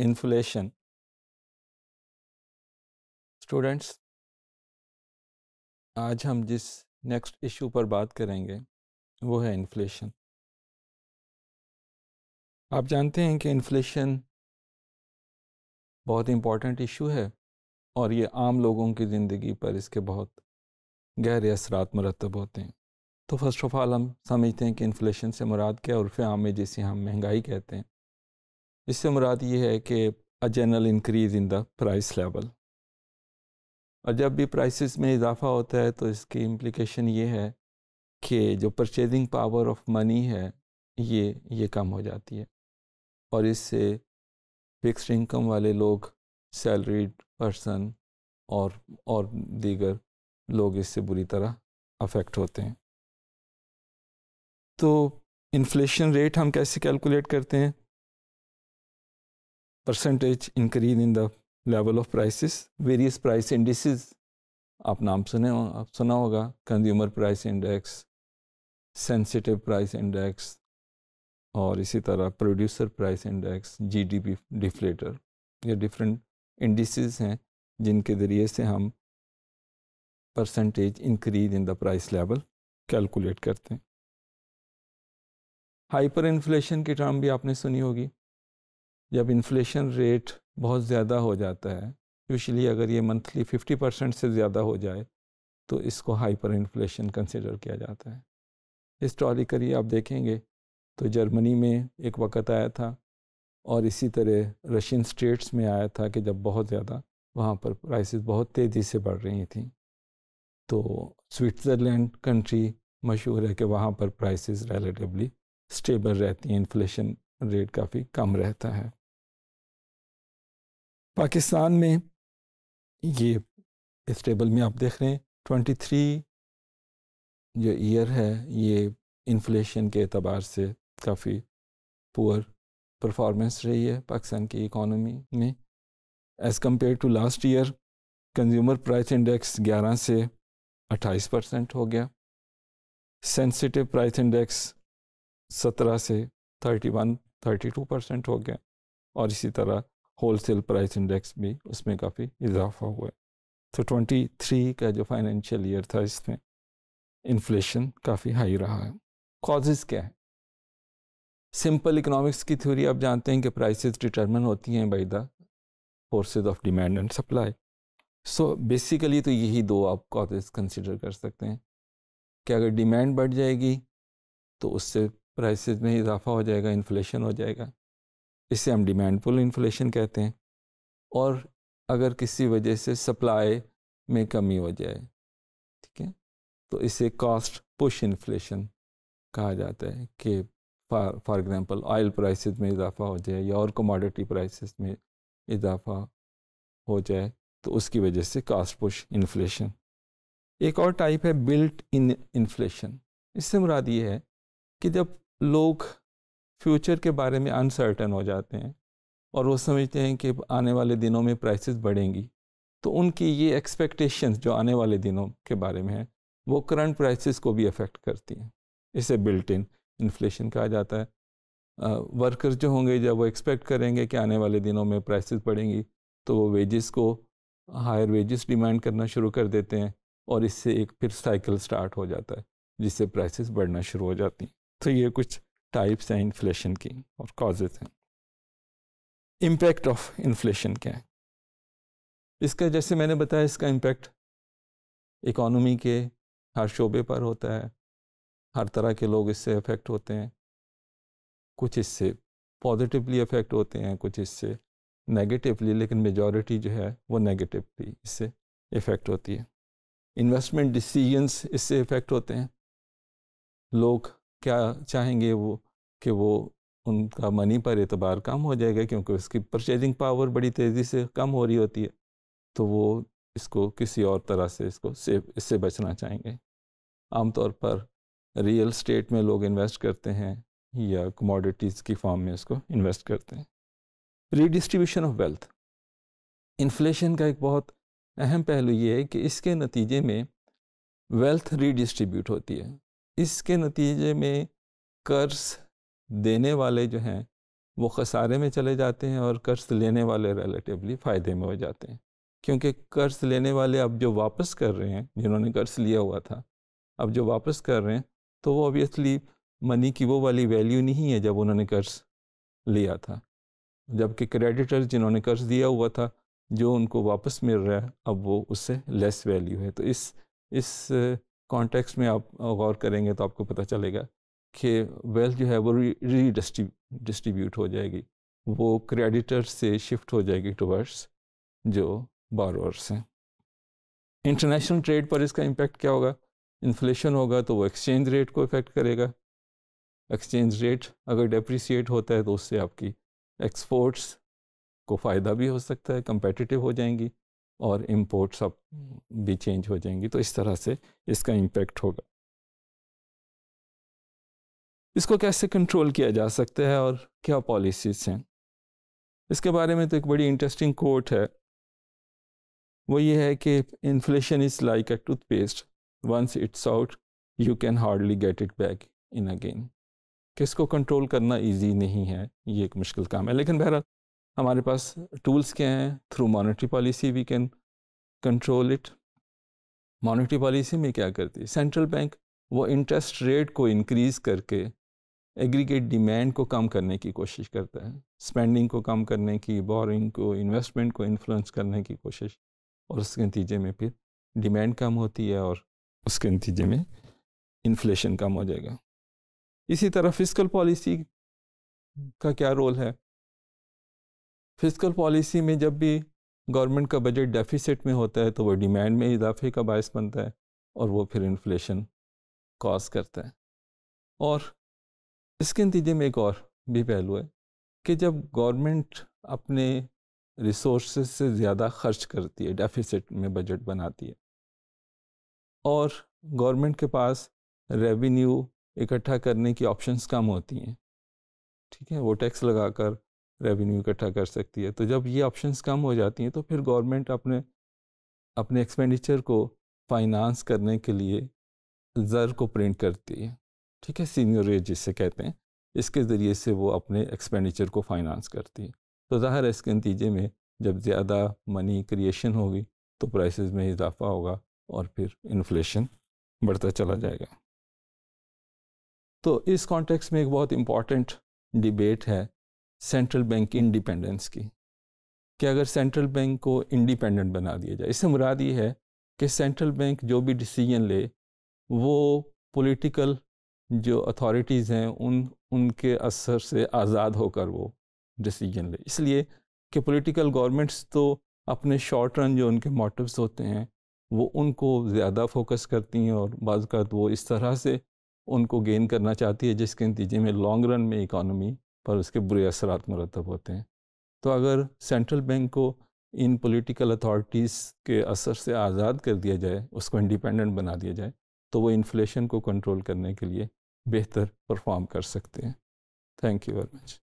inflation. Students आज हम जिस नेक्स्ट इशू पर बात करेंगे वो है इन्फ्लेशन आप जानते हैं कि इन्फ्लेशन बहुत इम्पॉर्टेंट इशू है और ये आम लोगों की ज़िंदगी पर इसके बहुत गहरे असरात मरतब होते हैं तो फर्स्ट ऑफ ऑल हम समझते हैं कि इन्फ्लेशन से मुराद क्या और फिर आम में जिसे हम महंगाई कहते हैं इससे मुराद ये है कि a general increase in the price level और जब भी प्राइसेस में इजाफा होता है तो इसकी इम्प्लिकेशन ये है कि जो परचेजिंग पावर ऑफ मनी है ये ये कम हो जाती है और इससे फिक्स इनकम वाले लोग सैलरीड पर्सन और और दीगर लोग इससे बुरी तरह अफेक्ट होते हैं तो इन्फ्लेशन रेट हम कैसे कैलकुलेट करते हैं percentage increase in the level of prices various price indices आप नाम सुने हो आप सुना होगा consumer price index sensitive price index और इसी तरह producer price index GDP deflator ये डिफरेंट इंडिसेस हैं जिनके ज़रिए से हम percentage increase in the price level calculate करते हैं हाइपर इन्फ्लेशन की टर्म भी आपने सुनी होगी जब इन्फ्लेशन रेट बहुत ज़्यादा हो जाता है यूजली अगर ये मंथली 50 परसेंट से ज़्यादा हो जाए तो इसको हाइपर इन्फ्लेशन कंसिडर किया जाता है हिस्टोरिकली आप देखेंगे तो जर्मनी में एक वक़्त आया था और इसी तरह रशियन स्टेट्स में आया था कि जब बहुत ज़्यादा वहाँ पर प्राइसेस बहुत तेज़ी से बढ़ रही थी तो स्विट्ज़रलैंड कंट्री मशहूर है कि वहाँ पर प्राइसेस रिलेटिवली स्टेबल रहती हैं इन्फ्लेशन रेट काफ़ी कम रहता है पाकिस्तान में ये इस टेबल में आप देख रहे हैं ट्वेंटी थ्री जो ईयर है ये इन्फ्लेशन के अतबार से काफ़ी पुअर परफॉर्मेंस रही है पाकिस्तान की इकानमी में as compared to last year consumer price index 11 से 28 परसेंट हो गया सेंसिटिव प्राइस इंडेक्स 17 से 31 32 परसेंट हो गया और इसी तरह होलसेल प्राइस इंडेक्स भी उसमें काफ़ी इजाफा हुआ है तो ट्वेंटी थ्री का जो फाइनेंशियल ईयर था इसमें इन्फ्लेशन काफ़ी हाई रहा है कॉजेज़ क्या है सिंपल इकोनॉमिक्स की थ्योरी आप जानते हैं कि प्राइसेस डिटरमिन होती हैं by the forces of demand and supply so basically तो यही दो आप कॉजेज़ कंसिडर कर सकते हैं कि अगर डिमांड बढ़ जाएगी तो उससे प्राइसेस में इजाफा हो जाएगा इन्फ्लेशन हो जाएगा इसे हम डिमांड पुल इन्फ्लेशन कहते हैं और अगर किसी वजह से सप्लाई में कमी हो जाए ठीक है तो इसे कॉस्ट पुश इन्फ्लेशन कहा जाता है कि for for example oil prices में इजाफा हो जाए या और कमोडिटी प्राइसेस में इजाफा हो जाए तो उसकी वजह से कास्ट पुश इन्फ्लेशन एक और टाइप है बिल्ट इन इन्फ्लेशन इससे मुराद ये है कि जब लोग फ्यूचर के बारे में अनसर्टन हो जाते हैं और वो समझते हैं कि आने वाले दिनों में प्राइसेस बढ़ेंगी तो उनकी ये एक्सपेक्टेशंस जो आने वाले दिनों के बारे में है वो करंट प्राइसेस को भी अफेक्ट करती हैं इसे बिल्ट इन इन्फ्लेशन कहा जाता है वर्कर्स जो होंगे जब वो एक्सपेक्ट करेंगे कि आने वाले दिनों में प्राइसेस बढ़ेंगी तो वो वेजेस को हायर वेजेस डिमांड करना शुरू कर देते हैं और इससे एक फिर साइकिल स्टार्ट हो जाता है जिससे प्राइसेस बढ़ना शुरू हो जाती हैं तो ये कुछ टाइप्स हैं इन्फ्लेशन की और कॉजेज हैं इम्पैक्ट ऑफ इन्फ्लेशन क्या है इसका जैसे मैंने बताया इसका इम्पैक्ट इकोनॉमी के हर शोबे पर होता है हर तरह के लोग इससे अफेक्ट होते हैं कुछ इससे पॉजिटिवली अफेक्ट होते हैं कुछ इससे नेगेटिवली लेकिन मेजॉरिटी जो है वो नेगेटिवली इससे इफ़ेक्ट होती है इन्वेस्टमेंट डिसीजंस इससे इफ़ेक्ट होते हैं लोग क्या चाहेंगे वो कि वो उनका मनी पर एतबार कम हो जाएगा क्योंकि उसकी परचेजिंग पावर बड़ी तेज़ी से कम हो रही होती है तो वो इसको किसी और तरह से इसको सेव इससे बचना चाहेंगे आमतौर पर रियल स्टेट में लोग इन्वेस्ट करते हैं या कमोडिटीज़ की फॉर्म में इसको इन्वेस्ट करते हैं रीडिस्ट्रीब्यूशन ऑफ वेल्थ इन्फ्लेशन का एक बहुत अहम पहलू ये है कि इसके नतीजे में वेल्थ रीडिस्ट्रीब्यूट होती है इसके नतीजे में कर्ज देने वाले जो हैं वो खसारे में चले जाते हैं और कर्ज लेने वाले रिलेटिवली फ़ायदे में हो जाते हैं क्योंकि कर्ज लेने वाले अब जो वापस कर रहे हैं जिन्होंने कर्ज लिया हुआ था अब जो वापस कर रहे हैं तो वो ऑबियसली मनी की वो वाली वैल्यू नहीं है जब उन्होंने कर्ज लिया था जबकि क्रेडिटर्स जिन्होंने कर्ज दिया हुआ था जो उनको वापस मिल रहा है अब वो उससे लेस वैल्यू है तो इस इस कॉन्टेक्स्ट में आप गौर करेंगे तो आपको पता चलेगा कि वेल्थ जो है वो रीडिस्ट्रीब्यूट हो जाएगी वो क्रेडिटर से शिफ्ट हो जाएगी टूवर्ड्स जो बारोअर्स हैं इंटरनेशनल ट्रेड पर इसका इम्पेक्ट क्या होगा इन्फ्लेशन होगा तो वो एक्सचेंज रेट को इफ़ेक्ट करेगा एक्सचेंज रेट अगर डेप्रिसिएट होता है तो उससे आपकी एक्सपोर्ट्स को फ़ायदा भी हो सकता है कंपेटिटिव हो जाएंगी और इम्पोर्ट सब भी चेंज हो जाएंगी तो इस तरह से इसका इम्पेक्ट होगा इसको कैसे कंट्रोल किया जा सकता है और क्या पॉलिसीज़ हैं इसके बारे में तो एक बड़ी इंटरेस्टिंग कोट है वो ये है कि inflation is like a toothpaste once it's out you can hardly get it back in again किसको कंट्रोल करना इजी नहीं है ये एक मुश्किल काम है लेकिन बहरहाल हमारे पास टूल्स क्या हैं through monetary policy we can control it monetary policy में क्या करती है सेंट्रल बैंक वो इंटरेस्ट रेट को इंक्रीज़ करके एग्रीगेट डिमांड को कम करने की कोशिश करता है स्पेंडिंग को कम करने की बोरिंग को इन्वेस्टमेंट को इन्फ्लुएंस करने की कोशिश और उसके नतीजे में फिर डिमांड कम होती है और उसके नतीजे में इन्फ्लेशन कम हो जाएगा इसी तरह फिजिकल पॉलिसी का क्या रोल है फिजिकल पॉलिसी में जब भी गवर्नमेंट का बजट डेफिसिट में होता है तो वो डिमांड में इजाफे का बायस बनता है और वो फिर इन्फ्लेशन कॉज करता है और इसके नतीजे में एक और भी पहलू है कि जब गवर्नमेंट अपने रिसोर्स से ज़्यादा खर्च करती है डेफिसिट में बजट बनाती है और गवर्नमेंट के पास रेवेन्यू इकट्ठा करने की ऑप्शंस कम होती हैं ठीक है वो टैक्स लगाकर रेवेन्यू इकट्ठा कर सकती है तो जब ये ऑप्शंस कम हो जाती हैं तो फिर गवर्नमेंट अपने अपने एक्सपेंडिचर को फाइनेंस करने के लिए ज़र को प्रिंट करती है ठीक है सीनियर रेट जिसे कहते हैं इसके ज़रिए से वो अपने एक्सपेंडिचर को फाइनेंस करती है तो ज़ाहिर है इसके नतीजे में जब ज़्यादा मनी क्रिएशन होगी तो प्राइसेस में इजाफा होगा और फिर इन्फ्लेशन बढ़ता चला जाएगा तो इस कॉन्टेक्स्ट में एक बहुत इम्पॉर्टेंट डिबेट है सेंट्रल बैंक की इंडिपेंडेंस की कि अगर सेंट्रल बैंक को इंडिपेंडेंट बना दिया जाए इससे मुराद ये है कि सेंट्रल बैंक जो भी डिसीजन ले वो पॉलिटिकल जो अथॉरिटीज़ हैं उन उनके असर से आज़ाद होकर वो डिसीजन ले इसलिए कि पॉलिटिकल गवर्नमेंट्स तो अपने शॉर्ट रन जो उनके मोटिव्स होते हैं वो उनको ज़्यादा फोकस करती हैं और बाज वो इस तरह से उनको गेन करना चाहती है जिसके नतीजे में लॉन्ग रन में इकानमी पर उसके बुरे असर मरतब होते हैं तो अगर सेंट्रल बैंक को इन पॉलिटिकल अथॉरिटीज़ के असर से आज़ाद कर दिया जाए उसको इंडिपेंडेंट बना दिया जाए तो वो इन्फ्लेशन को कंट्रोल करने के लिए बेहतर परफॉर्म कर सकते हैं थैंक यू वेरी मच